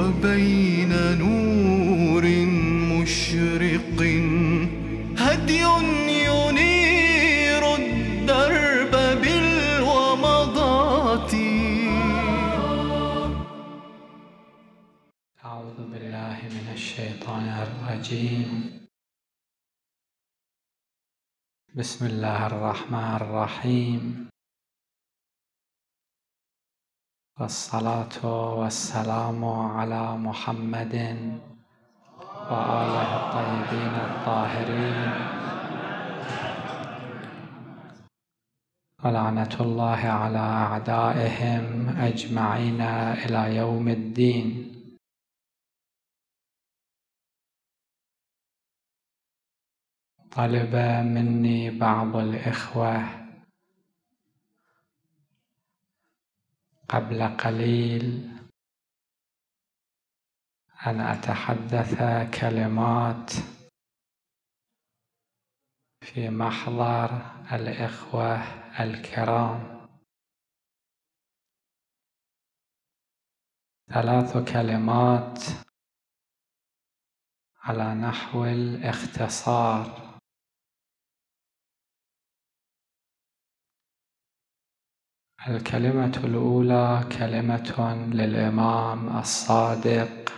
وبين نور مشرق هدي ينير الدرب بالومضات أعوذ بالله من الشيطان الرجيم بسم الله الرحمن الرحيم والصلاة والسلام على محمد وآله الطيبين الطاهرين ولعنة الله على أعدائهم أجمعين إلى يوم الدين طلب مني بعض الإخوة قبل قليل أن أتحدث كلمات في محضر الإخوة الكرام ثلاث كلمات على نحو الاختصار الكلمة الأولى كلمة للإمام الصادق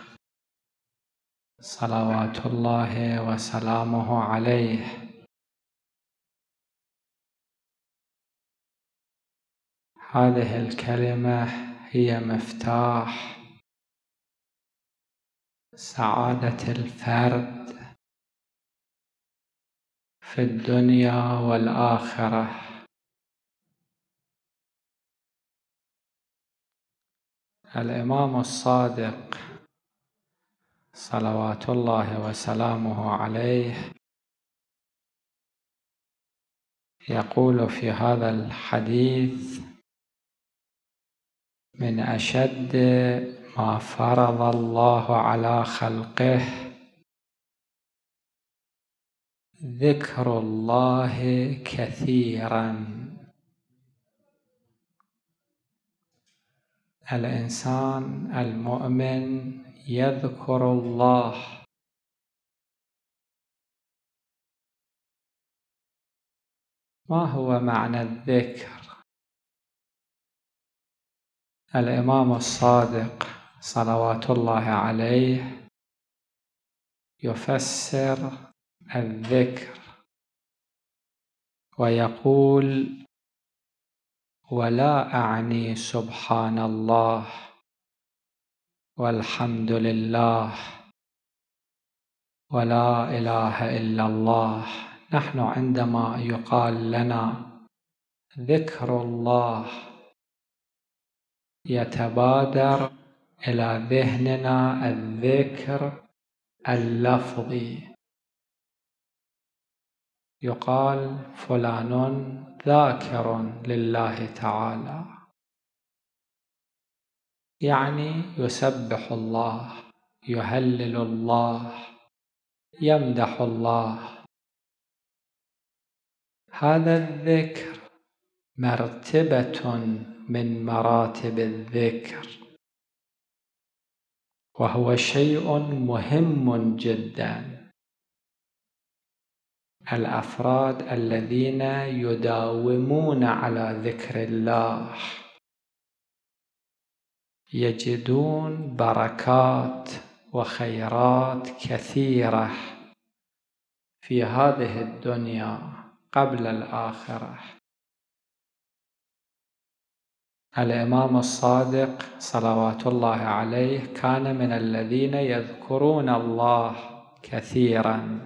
صلوات الله وسلامه عليه هذه الكلمة هي مفتاح سعادة الفرد في الدنيا والآخرة الإمام الصادق صلوات الله وسلامه عليه يقول في هذا الحديث من أشد ما فرض الله على خلقه ذكر الله كثيراً الإنسان المؤمن يذكر الله ما هو معنى الذكر الإمام الصادق صلوات الله عليه يفسر الذكر ويقول ولا أعني سبحان الله والحمد لله ولا إله إلا الله نحن عندما يقال لنا ذكر الله يتبادر إلى ذهننا الذكر اللفظي يقال فلان ذاكر لله تعالى يعني يسبح الله يهلل الله يمدح الله هذا الذكر مرتبة من مراتب الذكر وهو شيء مهم جداً الافراد الذين يداومون على ذكر الله يجدون بركات وخيرات كثيره في هذه الدنيا قبل الاخره الامام الصادق صلوات الله عليه كان من الذين يذكرون الله كثيرا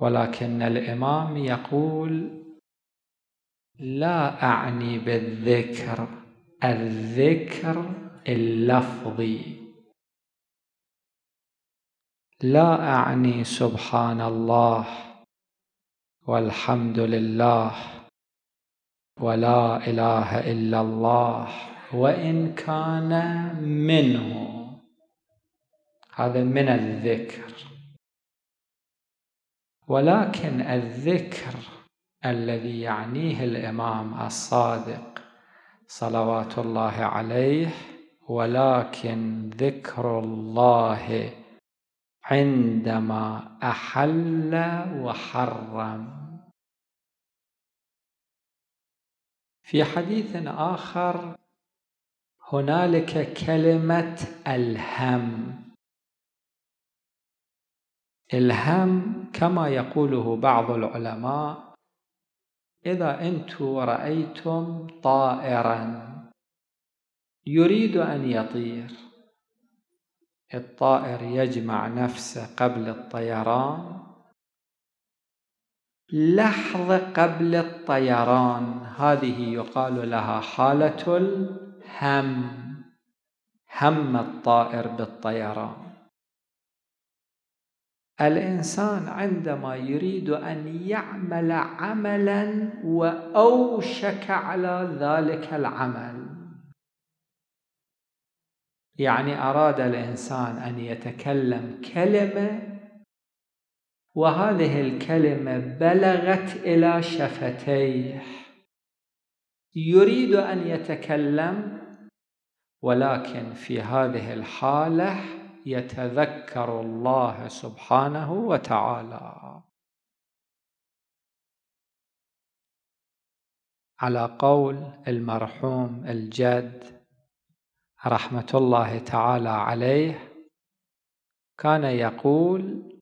ولكن الإمام يقول لا أعني بالذكر الذكر اللفظي لا أعني سبحان الله والحمد لله ولا إله إلا الله وإن كان منه هذا من الذكر ولكن الذكر الذي يعنيه الإمام الصادق صلوات الله عليه ولكن ذكر الله عندما أحل وحرم في حديث آخر هنالك كلمة الهم الهم كما يقوله بعض العلماء إذا أنتم رأيتم طائرا يريد أن يطير الطائر يجمع نفسه قبل الطيران لحظة قبل الطيران هذه يقال لها حالة الهم هم الطائر بالطيران الإنسان عندما يريد أن يعمل عملا وأوشك على ذلك العمل يعني أراد الإنسان أن يتكلم كلمة وهذه الكلمة بلغت إلى شفتيه يريد أن يتكلم ولكن في هذه الحالة يتذكر الله سبحانه وتعالى على قول المرحوم الجد رحمة الله تعالى عليه كان يقول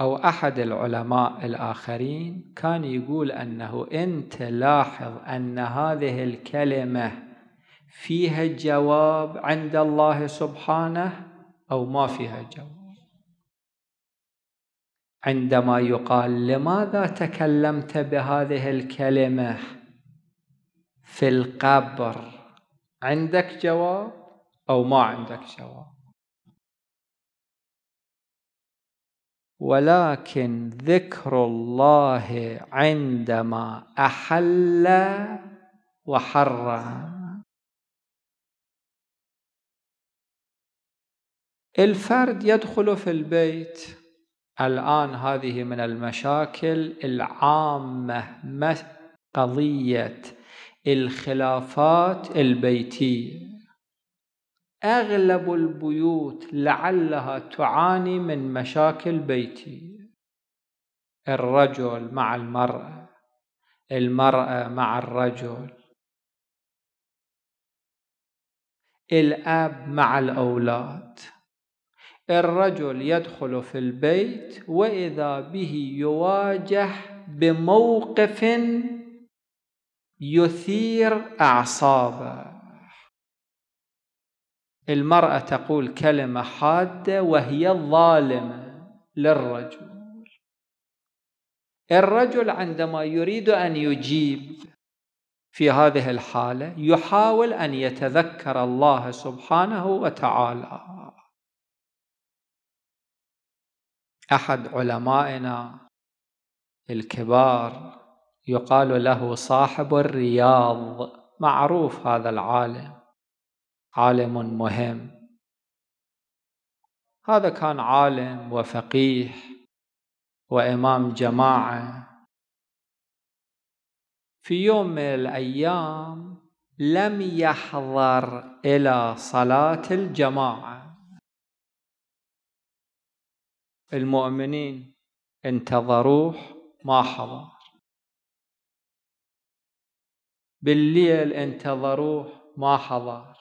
أو أحد العلماء الآخرين كان يقول أنه أنت لاحظ أن هذه الكلمة فيها جواب عند الله سبحانه أو ما فيها جواب عندما يقال لماذا تكلمت بهذه الكلمة في القبر عندك جواب أو ما عندك جواب ولكن ذكر الله عندما أحل وحرم الفرد يدخل في البيت الآن هذه من المشاكل العامة قضية الخلافات البيتية أغلب البيوت لعلها تعاني من مشاكل بيتية الرجل مع المرأة المرأة مع الرجل الأب مع الأولاد الرجل يدخل في البيت واذا به يواجه بموقف يثير اعصابه المراه تقول كلمه حاده وهي ظالمه للرجل الرجل عندما يريد ان يجيب في هذه الحاله يحاول ان يتذكر الله سبحانه وتعالى أحد علمائنا الكبار يقال له صاحب الرياض معروف هذا العالم عالم مهم هذا كان عالم وفقيه وإمام جماعة في يوم من الأيام لم يحضر إلى صلاة الجماعة المؤمنين انتظروه ما حضر بالليل انتظروه ما حضر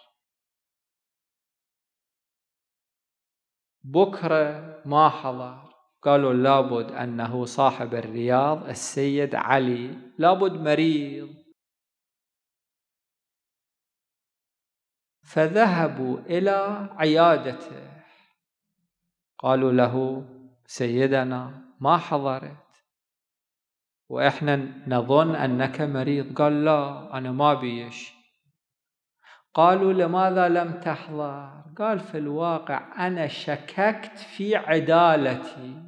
بكرة ما حضر قالوا لابد أنه صاحب الرياض السيد علي لابد مريض فذهبوا إلى عيادته قالوا له سيدنا ما حضرت وإحنا نظن أنك مريض قال لا أنا ما بيش قالوا لماذا لم تحضر قال في الواقع أنا شككت في عدالتي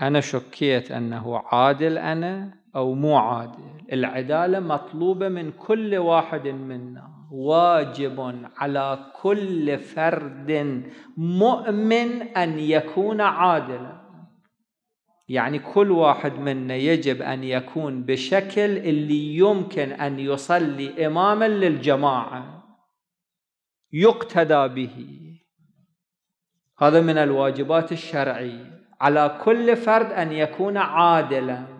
أنا شكيت أنه عادل أنا أو مو عادل العدالة مطلوبة من كل واحد منا واجب على كل فرد مؤمن أن يكون عادلا يعني كل واحد منا يجب أن يكون بشكل اللي يمكن أن يصلي إماما للجماعة يقتدى به هذا من الواجبات الشرعية على كل فرد أن يكون عادلاً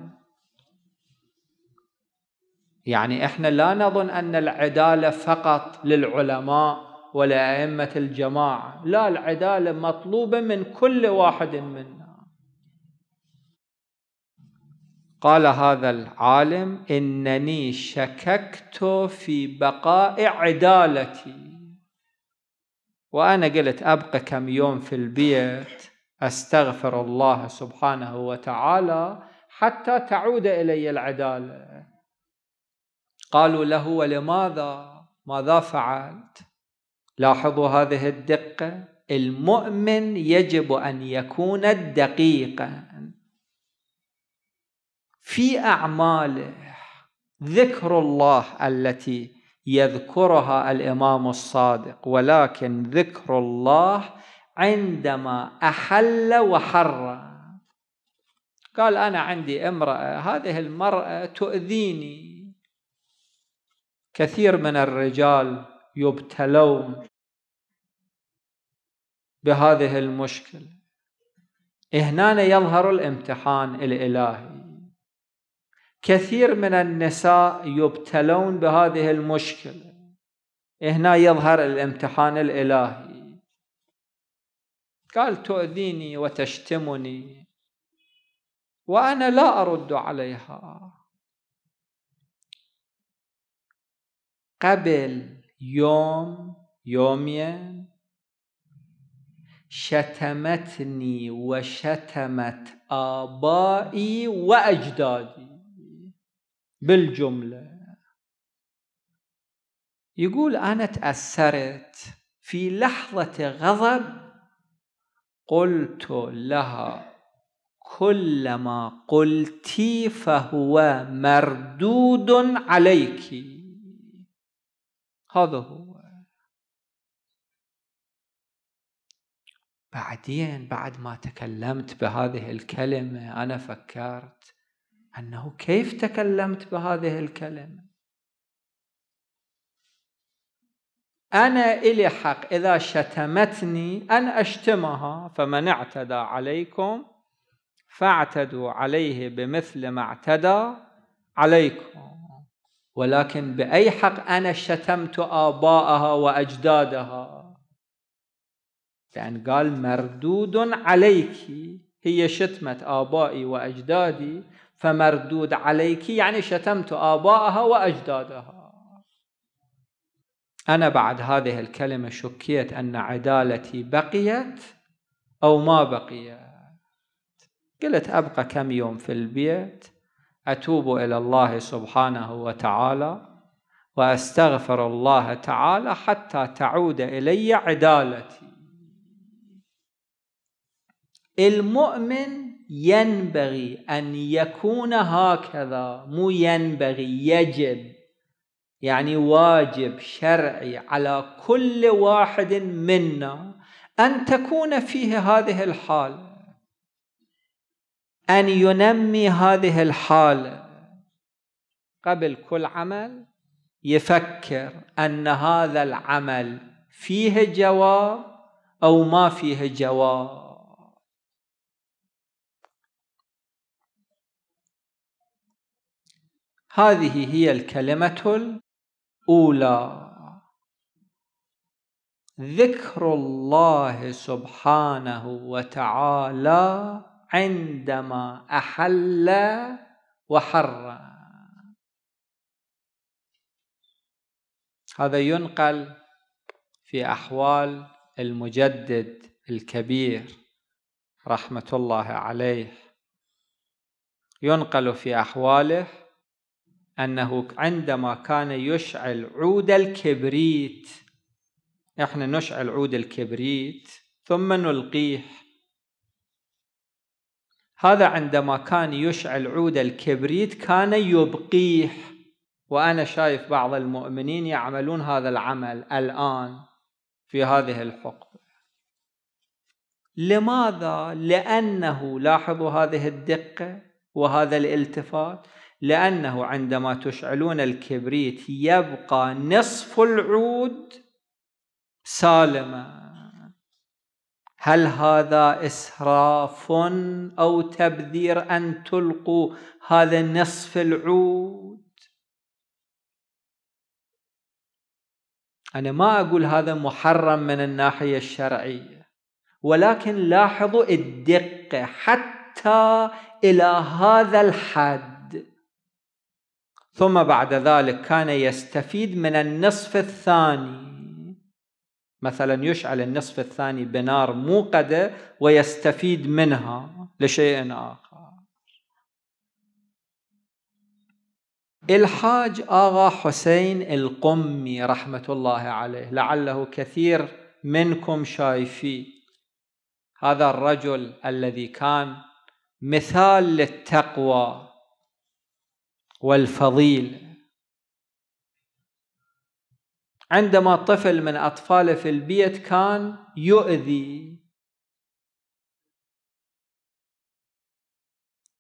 يعني احنا لا نظن ان العداله فقط للعلماء ولائمه الجماعه، لا العداله مطلوبه من كل واحد منا. قال هذا العالم انني شككت في بقاء عدالتي. وانا قلت ابقى كم يوم في البيت استغفر الله سبحانه وتعالى حتى تعود الي العداله. قالوا له ولماذا ماذا فعلت لاحظوا هذه الدقة المؤمن يجب أن يكون دقيقا في أعماله ذكر الله التي يذكرها الإمام الصادق ولكن ذكر الله عندما أحل وحرم قال أنا عندي امرأة هذه المرأة تؤذيني كثير من الرجال يبتلون بهذه المشكلة هنا يظهر الامتحان الإلهي كثير من النساء يبتلون بهذه المشكلة هنا يظهر الامتحان الإلهي قال تؤذيني وتشتمني وأنا لا أرد عليها قبل يوم يومين شتمتني وشتمت آبائي وأجدادي بالجملة يقول أنا تأثرت في لحظة غضب قلت لها كل ما قلت فهو مردود عليك هذا هو بعدين بعد ما تكلمت بهذه الكلمة أنا فكرت أنه كيف تكلمت بهذه الكلمة أنا إلي حق إذا شتمتني أن أشتمها فمن اعتدى عليكم فاعتدوا عليه بمثل ما اعتدى عليكم ولكن بأي حق أنا شتمت آباءها وأجدادها لأن قال مردود عليك هي شتمت آبائي وأجدادي فمردود عليك يعني شتمت آباءها وأجدادها أنا بعد هذه الكلمة شكيت أن عدالتي بقيت أو ما بقيت قلت أبقى كم يوم في البيت أتوب إلى الله سبحانه وتعالى وأستغفر الله تعالى حتى تعود إلي عدالتي المؤمن ينبغي أن يكون هكذا مو ينبغي يجب يعني واجب شرعي على كل واحد منا أن تكون فيه هذه الحالة أن ينمي هذه الحالة قبل كل عمل يفكر أن هذا العمل فيه جواب أو ما فيه جواب هذه هي الكلمة الأولى ذكر الله سبحانه وتعالى عندما أحل وحر هذا ينقل في أحوال المجدد الكبير رحمة الله عليه ينقل في أحواله أنه عندما كان يشعل عود الكبريت احنا نشعل عود الكبريت ثم نلقيه هذا عندما كان يشعل عود الكبريت كان يبقيه وأنا شايف بعض المؤمنين يعملون هذا العمل الآن في هذه الحقبة لماذا؟ لأنه لاحظوا هذه الدقة وهذا الالتفات لأنه عندما تشعلون الكبريت يبقى نصف العود سالما هل هذا إسراف أو تبذير أن تلقوا هذا النصف العود أنا ما أقول هذا محرم من الناحية الشرعية ولكن لاحظوا الدقة حتى إلى هذا الحد ثم بعد ذلك كان يستفيد من النصف الثاني مثلا يشعل النصف الثاني بنار موقدة ويستفيد منها لشيء آخر الحاج آغا حسين القمي رحمة الله عليه لعله كثير منكم شايفي هذا الرجل الذي كان مثال للتقوى والفضيله عندما طفل من أطفاله في البيت كان يؤذي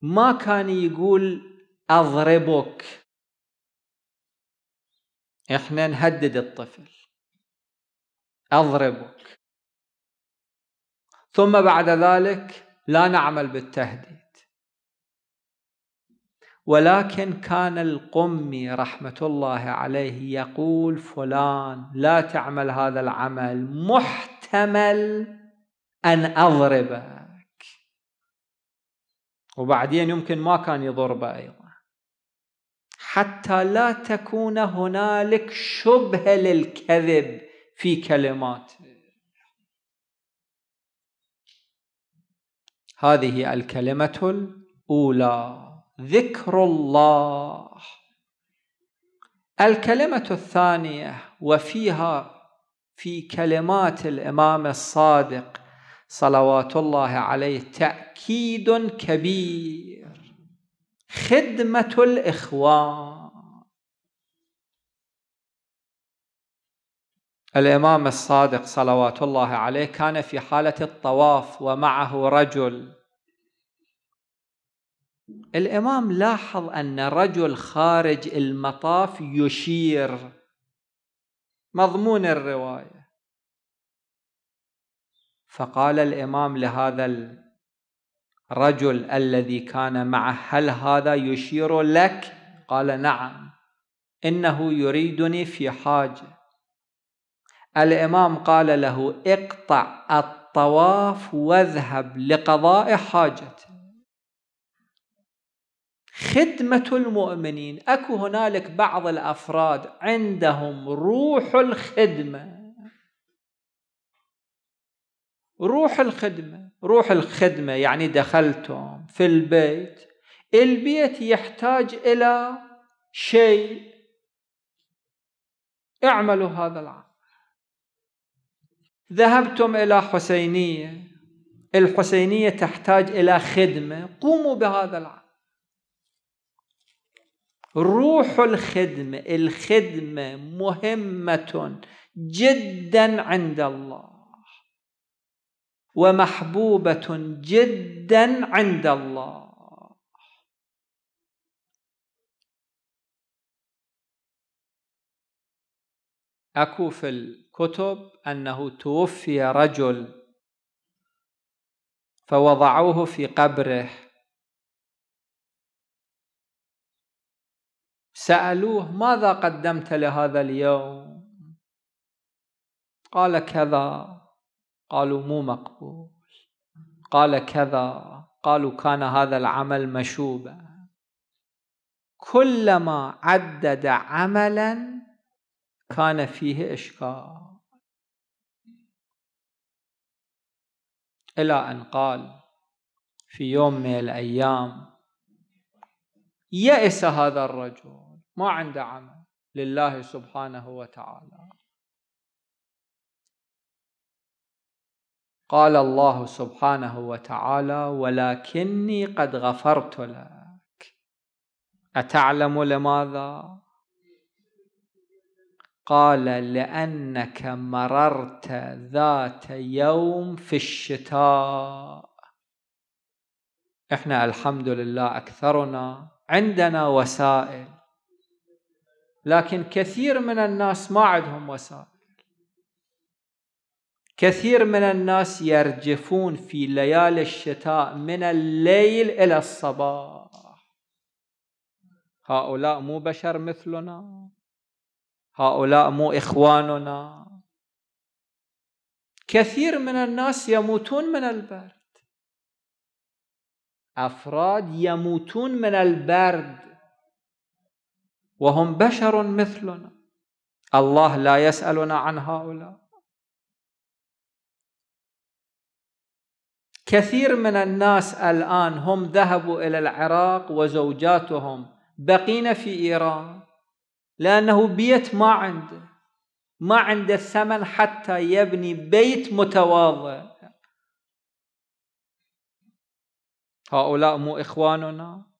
ما كان يقول أضربك احنا نهدد الطفل أضربك ثم بعد ذلك لا نعمل بالتهديد ولكن كان القمي رحمة الله عليه يقول فلان لا تعمل هذا العمل محتمل أن أضربك وبعدين يمكن ما كان يضربه أيضا حتى لا تكون هنالك شبهة للكذب في كلماته هذه الكلمة الأولى ذكر الله الكلمة الثانية وفيها في كلمات الإمام الصادق صلوات الله عليه تأكيد كبير خدمة الإخوان الإمام الصادق صلوات الله عليه كان في حالة الطواف ومعه رجل الإمام لاحظ أن رجل خارج المطاف يشير مضمون الرواية فقال الإمام لهذا الرجل الذي كان معه هل هذا يشير لك؟ قال نعم إنه يريدني في حاجة الإمام قال له اقطع الطواف واذهب لقضاء حاجتك خدمة المؤمنين أكو هنالك بعض الأفراد عندهم روح الخدمة روح الخدمة روح الخدمة يعني دخلتم في البيت البيت يحتاج إلى شيء اعملوا هذا العمل ذهبتم إلى حسينية الحسينية تحتاج إلى خدمة قوموا بهذا العمل روح الخدمة الخدمة مهمة جدا عند الله ومحبوبة جدا عند الله اكو في الكتب انه توفي رجل فوضعوه في قبره سألوه ماذا قدمت لهذا اليوم قال كذا قالوا مو مقبول قال كذا قالوا كان هذا العمل مشوبا كلما عدد عملا كان فيه إشكال إلى أن قال في يوم من الأيام يأس هذا الرجل ما عنده عمل لله سبحانه وتعالى قال الله سبحانه وتعالى ولكني قد غفرت لك أتعلم لماذا؟ قال لأنك مررت ذات يوم في الشتاء احنا الحمد لله أكثرنا عندنا وسائل لكن كثير من الناس ما عندهم وسائل كثير من الناس يرجفون في ليالي الشتاء من الليل إلى الصباح هؤلاء مو بشر مثلنا هؤلاء مو إخواننا كثير من الناس يموتون من البرد أفراد يموتون من البرد وهم بشر مثلنا الله لا يسألنا عن هؤلاء كثير من الناس الآن هم ذهبوا إلى العراق وزوجاتهم بقين في إيران لأنه بيت ما عنده ما عنده الثمن حتى يبني بيت متواضع هؤلاء مو إخواننا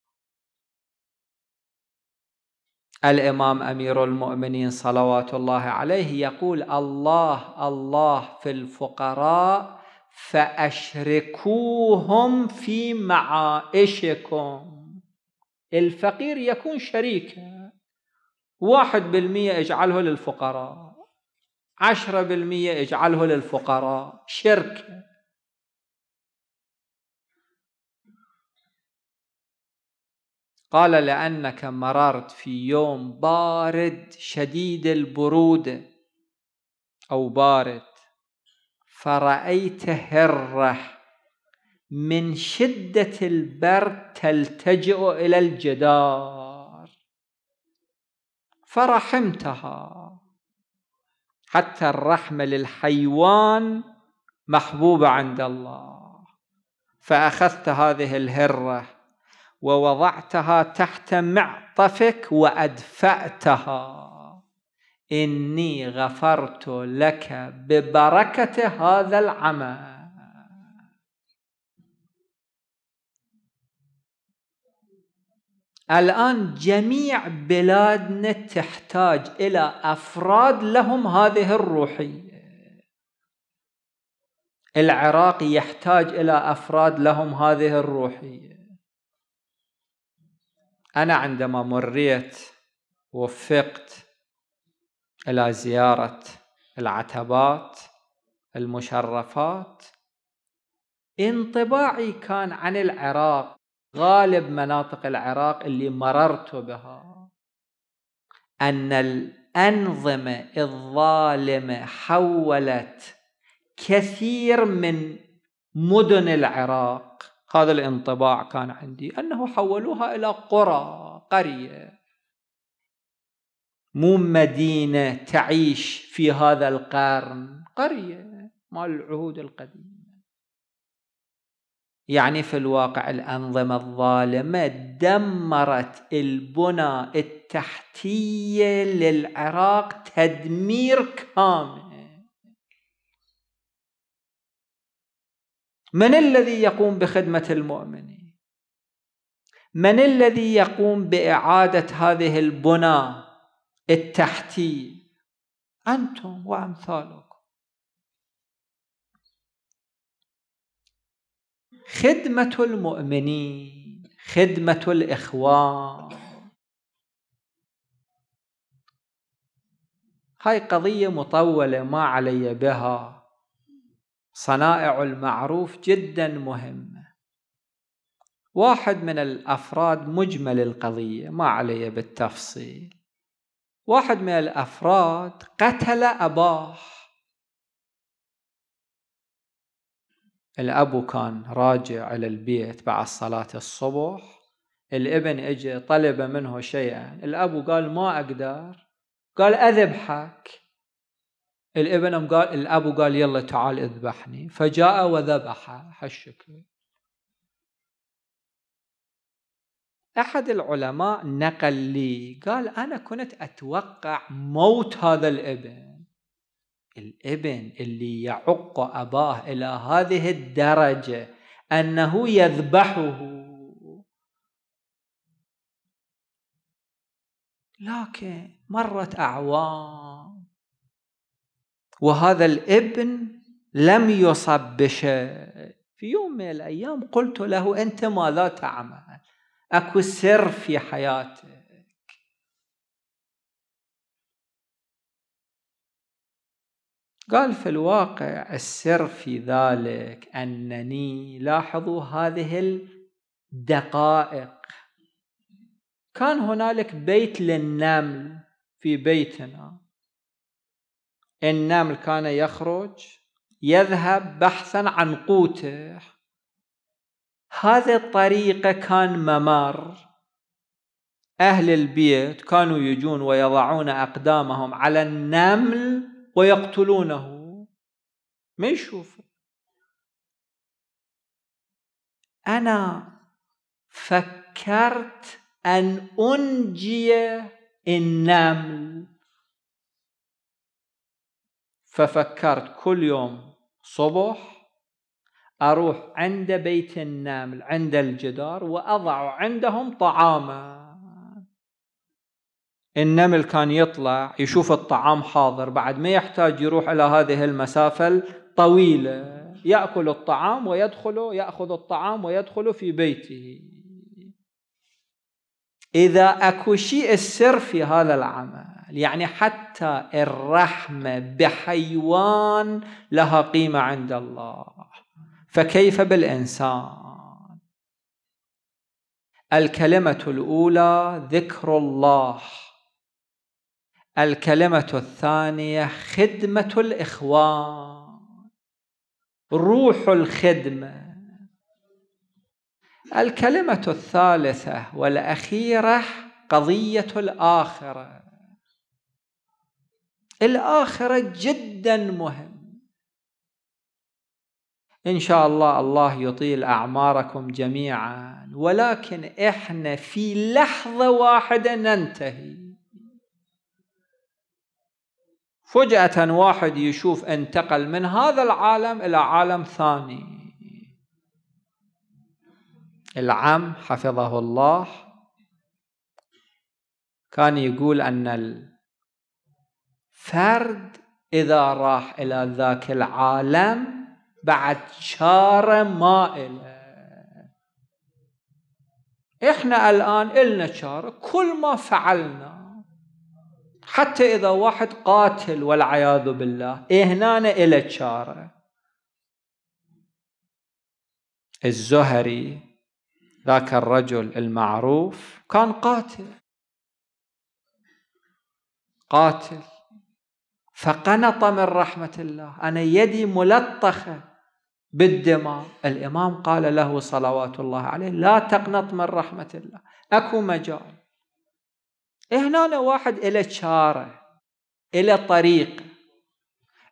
الإمام أمير المؤمنين صلوات الله عليه يقول الله الله في الفقراء فأشركوهم في معائشكم الفقير يكون شريكا واحد بالمية اجعله للفقراء عشرة بالمية اجعله للفقراء شركة قال لأنك مررت في يوم بارد شديد البرودة أو بارد فرأيت هرة من شدة البرد تلتجئ إلى الجدار فرحمتها حتى الرحمة للحيوان محبوبة عند الله فأخذت هذه الهرة ووضعتها تحت معطفك وأدفأتها إني غفرت لك ببركة هذا العمل الآن جميع بلادنا تحتاج إلى أفراد لهم هذه الروحية العراق يحتاج إلى أفراد لهم هذه الروحية أنا عندما مريت وفقت إلى زيارة العتبات المشرفات انطباعي كان عن العراق غالب مناطق العراق اللي مررت بها أن الأنظمة الظالمة حولت كثير من مدن العراق هذا الانطباع كان عندي أنه حولوها إلى قرى قرية مو مدينة تعيش في هذا القرن قرية مال العهود القديمة يعني في الواقع الأنظمة الظالمة دمرت البنى التحتية للعراق تدمير كامل من الذي يقوم بخدمة المؤمنين من الذي يقوم بإعادة هذه البنى التحتي أنتم وأمثالكم خدمة المؤمنين خدمة الإخوان هاي قضية مطولة ما علي بها صنائع المعروف جدا مهمة واحد من الأفراد مجمل القضية ما علي بالتفصيل واحد من الأفراد قتل أباه الأب كان راجع إلى البيت بعد صلاة الصبح الابن اجى طلب منه شيئا الأب قال ما أقدر قال أذبحك الابن قال الأب قال يلا تعال اذبحني فجاء وذبح هالشكل أحد العلماء نقل لي قال أنا كنت أتوقع موت هذا الابن الابن اللي يعق أباه إلى هذه الدرجة أنه يذبحه لكن مرت أعوام وهذا الابن لم يصب بشيء في يوم من الأيام قلت له أنت ماذا تعمل أكو سر في حياتك قال في الواقع السر في ذلك أنني لاحظوا هذه الدقائق كان هنالك بيت للنمل في بيتنا النمل كان يخرج يذهب بحثا عن قوته هذه الطريقة كان ممر أهل البيت كانوا يجون ويضعون أقدامهم على النمل ويقتلونه ما يشوفه أنا فكرت أن أنجي النمل ففكرت كل يوم صبح أروح عند بيت النمل عند الجدار وأضع عندهم طعاما النمل كان يطلع يشوف الطعام حاضر بعد ما يحتاج يروح إلى هذه المسافة الطويلة يأكل الطعام ويدخل يأخذ الطعام ويدخل في بيته إذا أكو شيء السر في هذا العمل الحال يعني حتى الرحمة بحيوان لها قيمة عند الله فكيف بالإنسان الكلمة الأولى ذكر الله الكلمة الثانية خدمة الإخوان روح الخدمة الكلمة الثالثة والأخيرة قضية الآخرة الآخرة جدا مهم إن شاء الله الله يطيل أعماركم جميعا ولكن إحنا في لحظة واحدة ننتهي فجأة واحد يشوف انتقل من هذا العالم إلى عالم ثاني العم حفظه الله كان يقول أن فرد إذا راح إلى ذاك العالم بعد شارة ما إله إحنا الآن إلنا شارة كل ما فعلنا حتى إذا واحد قاتل والعياذ بالله إهنانا إلى شارة الزهري ذاك الرجل المعروف كان قاتل قاتل فقنط من رحمة الله أنا يدي ملطخة بالدماء الإمام قال له صلوات الله عليه لا تقنط من رحمة الله أكو مجال هنا واحد إلى شارة إلى طريق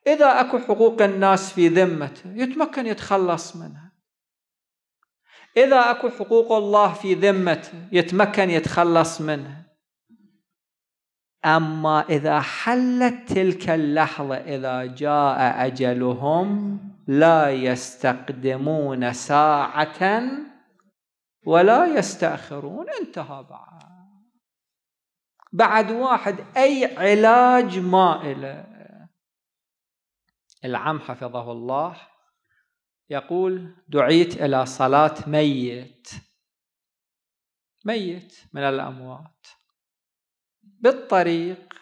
إذا أكو حقوق الناس في ذمته يتمكن يتخلص منها إذا أكو حقوق الله في ذمته يتمكن يتخلص منها أما إذا حلت تلك اللحظة إذا جاء أجلهم لا يستقدمون ساعة ولا يستأخرون انتهى بعد بعد واحد أي علاج ما إلى العم حفظه الله يقول دعيت إلى صلاة ميت ميت من الأموات بالطريق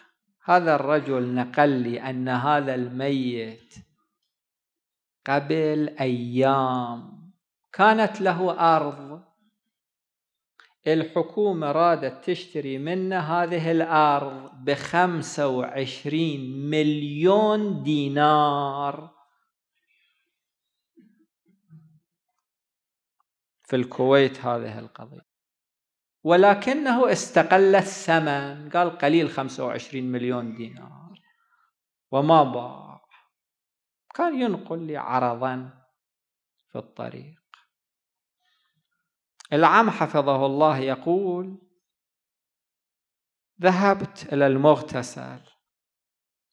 هذا الرجل نقل لي أن هذا الميت قبل أيام كانت له أرض الحكومة رادت تشتري منه هذه الأرض بخمسة وعشرين مليون دينار في الكويت هذه القضية ولكنه استقل الثمن قال قليل 25 مليون دينار وما باع كان ينقل لي عرضا في الطريق العم حفظه الله يقول ذهبت إلى المغتسل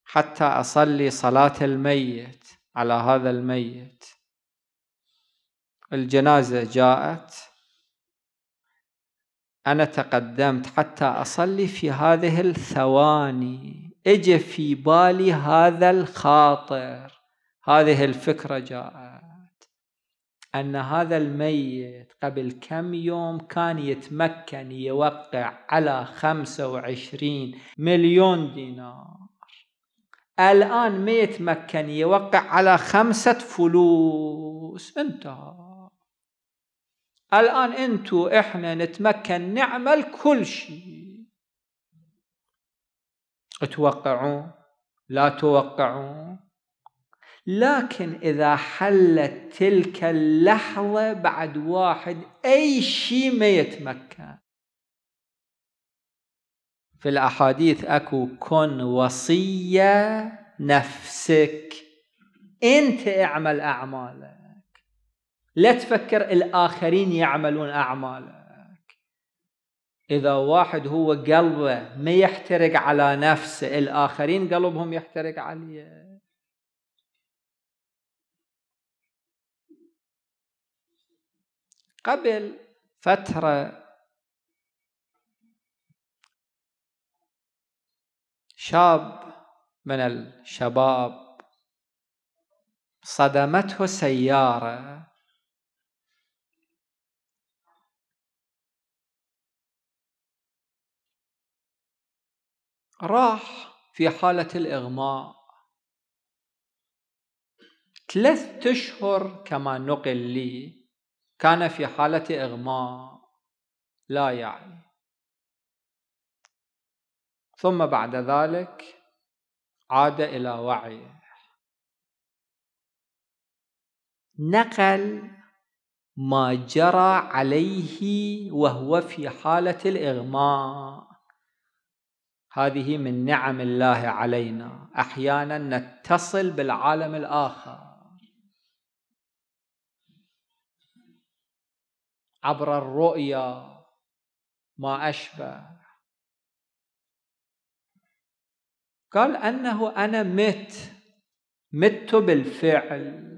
حتى أصلي صلاة الميت على هذا الميت الجنازة جاءت أنا تقدمت حتى أصلي في هذه الثواني اجى في بالي هذا الخاطر هذه الفكرة جاءت أن هذا الميت قبل كم يوم كان يتمكن يوقع على 25 مليون دينار الآن ما يتمكن يوقع على خمسة فلوس انتهى الآن أنتو إحنا نتمكن نعمل كل شيء توقعون لا توقعون لكن إذا حلت تلك اللحظة بعد واحد أي شيء ما يتمكن في الأحاديث أكو كن وصية نفسك أنت اعمل أعمالك لا تفكر الآخرين يعملون أعمالك إذا واحد هو قلبه ما يحترق على نفسه الآخرين قلبهم يحترق عليه قبل فترة شاب من الشباب صدمته سيارة راح في حالة الإغماء ثلاثة أشهر كما نقل لي كان في حالة إغماء لا يعني ثم بعد ذلك عاد إلى وعيه نقل ما جرى عليه وهو في حالة الإغماء هذه من نعم الله علينا احيانا نتصل بالعالم الاخر عبر الرؤيا ما اشبه قال انه انا مت مت بالفعل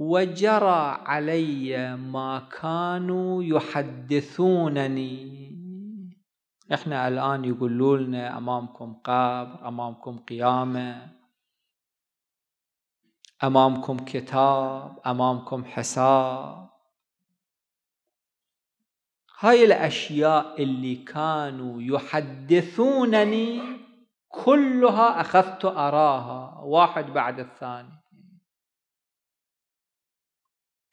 وجرى علي ما كانوا يحدثونني احنا الان يقولوا لنا امامكم قبر امامكم قيامه امامكم كتاب امامكم حساب هاي الاشياء اللي كانوا يحدثونني كلها اخذت اراها واحد بعد الثاني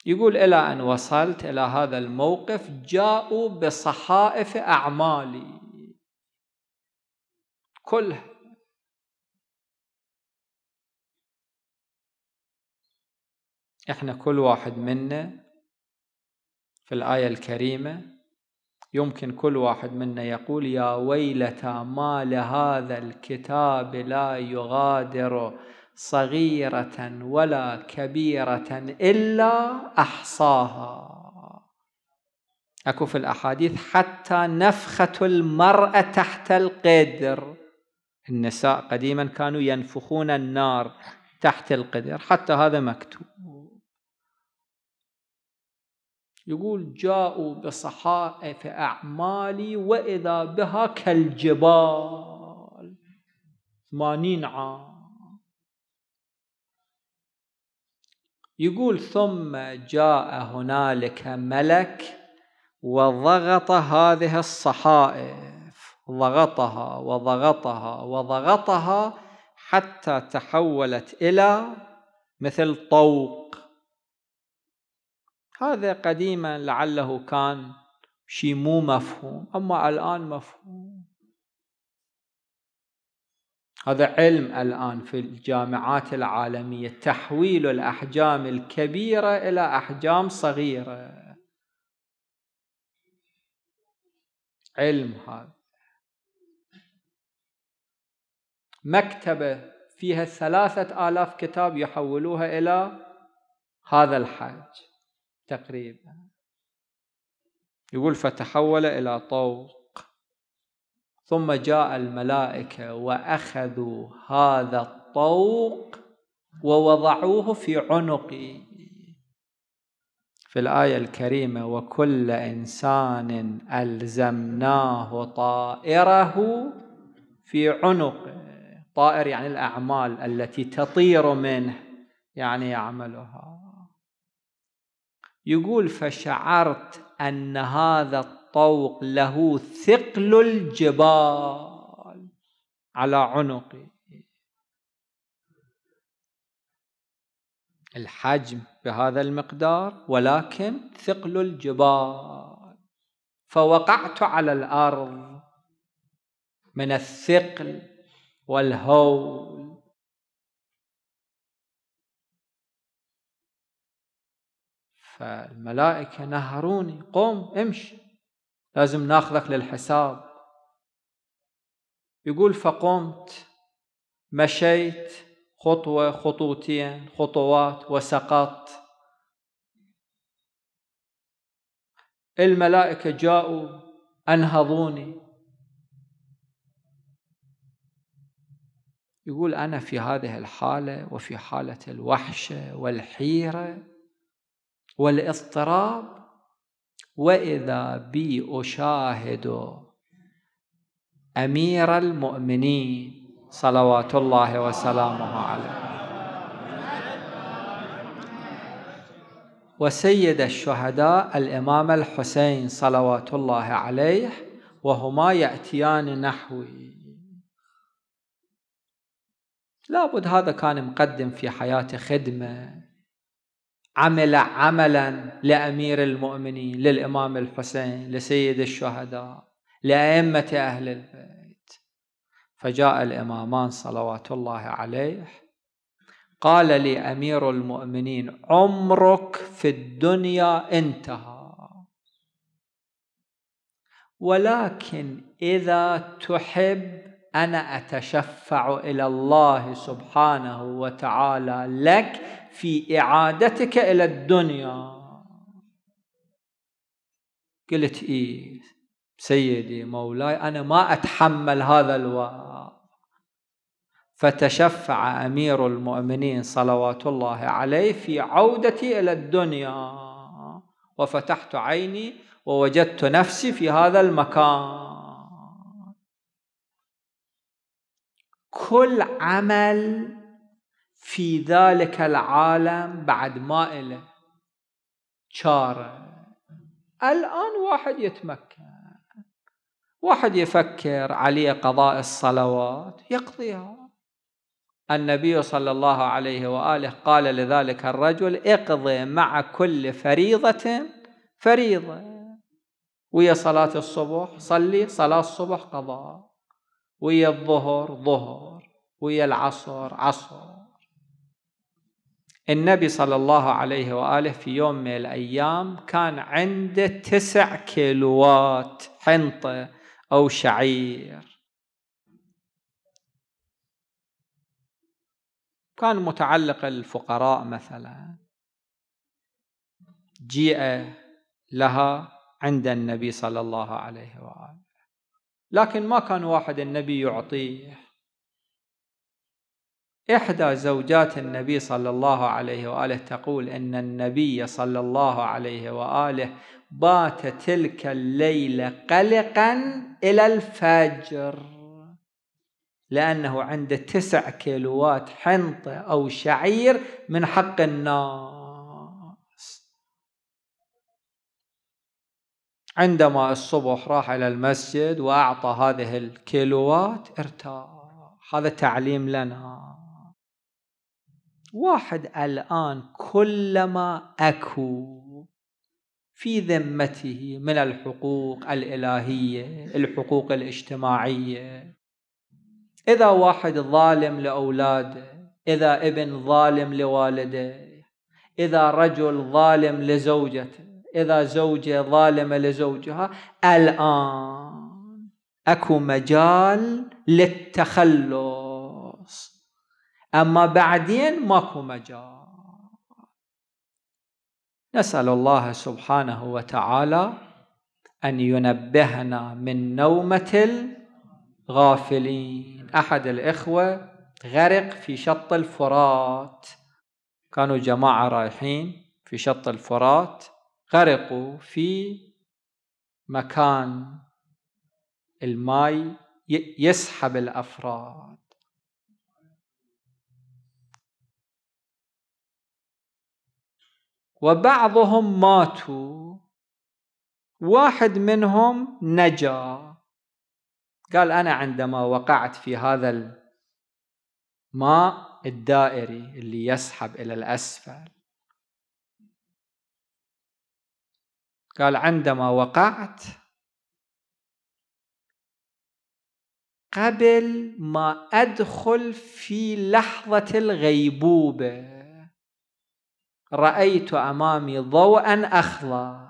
يقول إلى أن وصلت إلى هذا الموقف جاءوا بصحائف أعمالي كلها احنا كل واحد منا في الآية الكريمة يمكن كل واحد منا يقول يا ويلتى ما لهذا الكتاب لا يغادر صغيرة ولا كبيرة إلا أحصاها أكو في الأحاديث حتى نفخة المرأة تحت القدر النساء قديما كانوا ينفخون النار تحت القدر حتى هذا مكتوب يقول جاءوا بصحائف أعمالي وإذا بها كالجبال ثمانين عام يقول ثم جاء هنالك ملك وضغط هذه الصحائف ضغطها وضغطها وضغطها حتى تحولت إلى مثل طوق هذا قديما لعله كان شيء مو مفهوم أما الآن مفهوم هذا علم الآن في الجامعات العالمية تحويل الأحجام الكبيرة إلى أحجام صغيرة علم هذا مكتبة فيها ثلاثة آلاف كتاب يحولوها إلى هذا الحج تقريبا يقول فتحول إلى طوق ثم جاء الملائكة وأخذوا هذا الطوق ووضعوه في عنقي في الآية الكريمة وكل إنسان ألزمناه طائره في عنقه طائر يعني الأعمال التي تطير منه يعني يعملها يقول فشعرت أن هذا طوق له ثقل الجبال على عنقه الحجم بهذا المقدار ولكن ثقل الجبال فوقعت على الارض من الثقل والهول فالملائكه نهروني قم امشي لازم ناخذك للحساب يقول فقمت مشيت خطوة خطوتين خطوات وسقطت الملائكة جاءوا أنهضوني يقول أنا في هذه الحالة وفي حالة الوحشة والحيرة والاضطراب واذا بي اشاهد امير المؤمنين صلوات الله وسلامه عليه وسيد الشهداء الامام الحسين صلوات الله عليه وهما ياتيان نحوي لابد هذا كان مقدم في حياته خدمه عمل عملا لامير المؤمنين للامام الحسين لسيد الشهداء لائمه اهل البيت فجاء الامامان صلوات الله عليه قال لي امير المؤمنين عمرك في الدنيا انتهى ولكن اذا تحب انا اتشفع الى الله سبحانه وتعالى لك في إعادتك إلى الدنيا قلت إيه سيدي مولاي أنا ما أتحمل هذا الواقع فتشفع أمير المؤمنين صلوات الله عليه في عودتي إلى الدنيا وفتحت عيني ووجدت نفسي في هذا المكان كل عمل في ذلك العالم بعد ما إله شارة الآن واحد يتمكن واحد يفكر علي قضاء الصلوات يقضيها النبي صلى الله عليه وآله قال لذلك الرجل اقضي مع كل فريضة فريضة ويا صلاة الصبح صلي صلاة الصبح قضاء ويا الظهر ظهر ويا العصر عصر النبي صلى الله عليه وآله في يوم من الأيام كان عنده تسع كيلوات حنطة أو شعير كان متعلق الفقراء مثلا جيء لها عند النبي صلى الله عليه وآله لكن ما كان واحد النبي يعطيه إحدى زوجات النبي صلى الله عليه وآله تقول أن النبي صلى الله عليه وآله بات تلك الليلة قلقا إلى الفجر لأنه عنده تسع كيلوات حنطة أو شعير من حق الناس عندما الصبح راح إلى المسجد وأعطى هذه الكيلوات ارتاح هذا تعليم لنا واحد الآن كلما أكو في ذمته من الحقوق الإلهية الحقوق الاجتماعية إذا واحد ظالم لأولاده إذا ابن ظالم لوالده إذا رجل ظالم لزوجته إذا زوجة ظالمة لزوجها الآن أكو مجال للتخلص أما بعدين ماكو مجال نسأل الله سبحانه وتعالى أن ينبهنا من نومة الغافلين أحد الإخوة غرق في شط الفرات كانوا جماعة رايحين في شط الفرات غرقوا في مكان الماي يسحب الأفراد وبعضهم ماتوا واحد منهم نجا قال أنا عندما وقعت في هذا الماء الدائري اللي يسحب إلى الأسفل قال عندما وقعت قبل ما أدخل في لحظة الغيبوبة رأيت أمامي ضوءا أخضر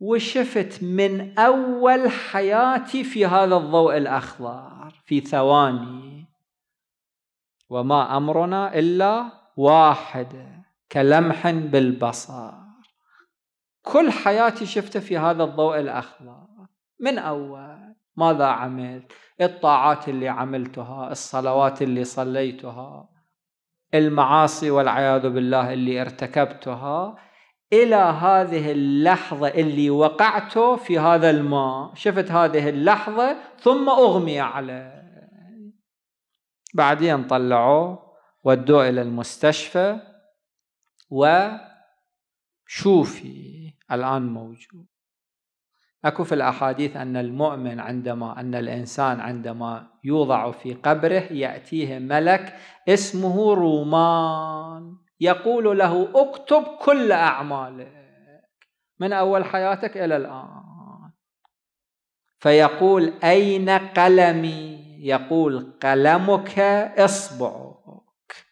وشفت من أول حياتي في هذا الضوء الأخضر في ثواني وما أمرنا إلا واحدة كلمح بالبصر كل حياتي شفته في هذا الضوء الأخضر من أول ماذا عملت الطاعات اللي عملتها الصلوات اللي صليتها المعاصي والعياذ بالله اللي ارتكبتها إلى هذه اللحظة اللي وقعت في هذا الماء شفت هذه اللحظة ثم أغمي عليه بعدين طلعوه ودوه إلى المستشفى وشوفي الآن موجود اكو في الاحاديث ان المؤمن عندما ان الانسان عندما يوضع في قبره ياتيه ملك اسمه رومان يقول له اكتب كل اعمالك من اول حياتك الى الان فيقول اين قلمي يقول قلمك اصبعك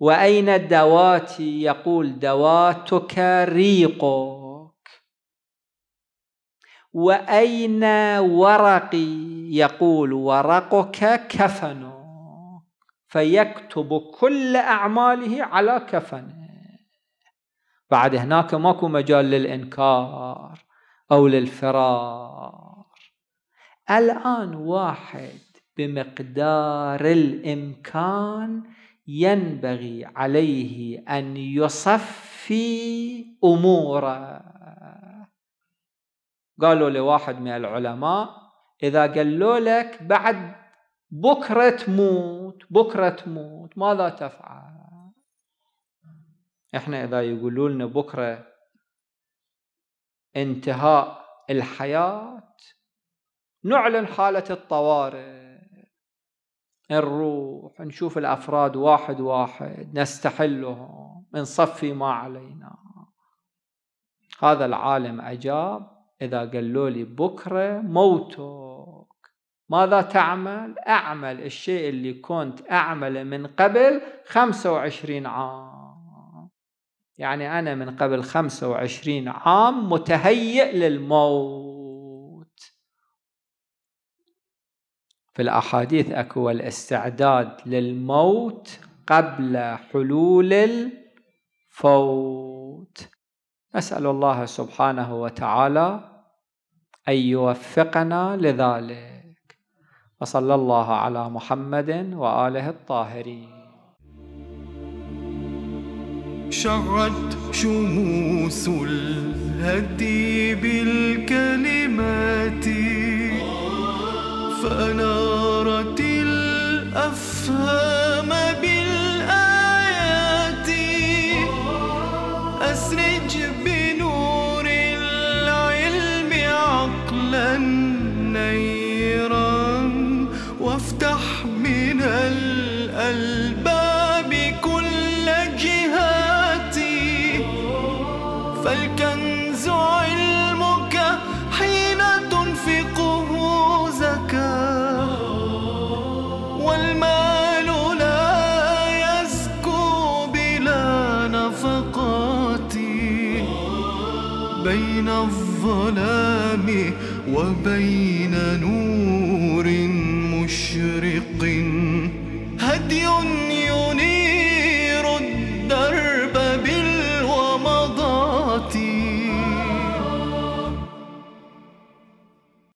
واين دواتي يقول دواتك ريقك وأين ورقي يقول ورقك كفن فيكتب كل أعماله على كفنه بعد هناك ماكو مجال للإنكار أو للفرار الآن واحد بمقدار الإمكان ينبغي عليه أن يصفي أموره قالوا لواحد من العلماء إذا قالوا لك بعد بكرة تموت بكرة تموت ماذا تفعل احنا إذا يقولوا لنا بكرة انتهاء الحياة نعلن حالة الطوارئ نروح نشوف الأفراد واحد واحد نستحلهم نصفي ما علينا هذا العالم أجاب إذا قالوا لي بكرة موتك ماذا تعمل؟ أعمل الشيء اللي كنت أعمله من قبل 25 عام يعني أنا من قبل 25 عام متهيئ للموت في الأحاديث أكو الاستعداد للموت قبل حلول الفوت نسأل الله سبحانه وتعالى أن يوفقنا لذلك وصلى الله على محمد وآله الطاهرين شعت شموس الهدي بالكلمات فنارت الأفهام بالآيات أسرج بالآيات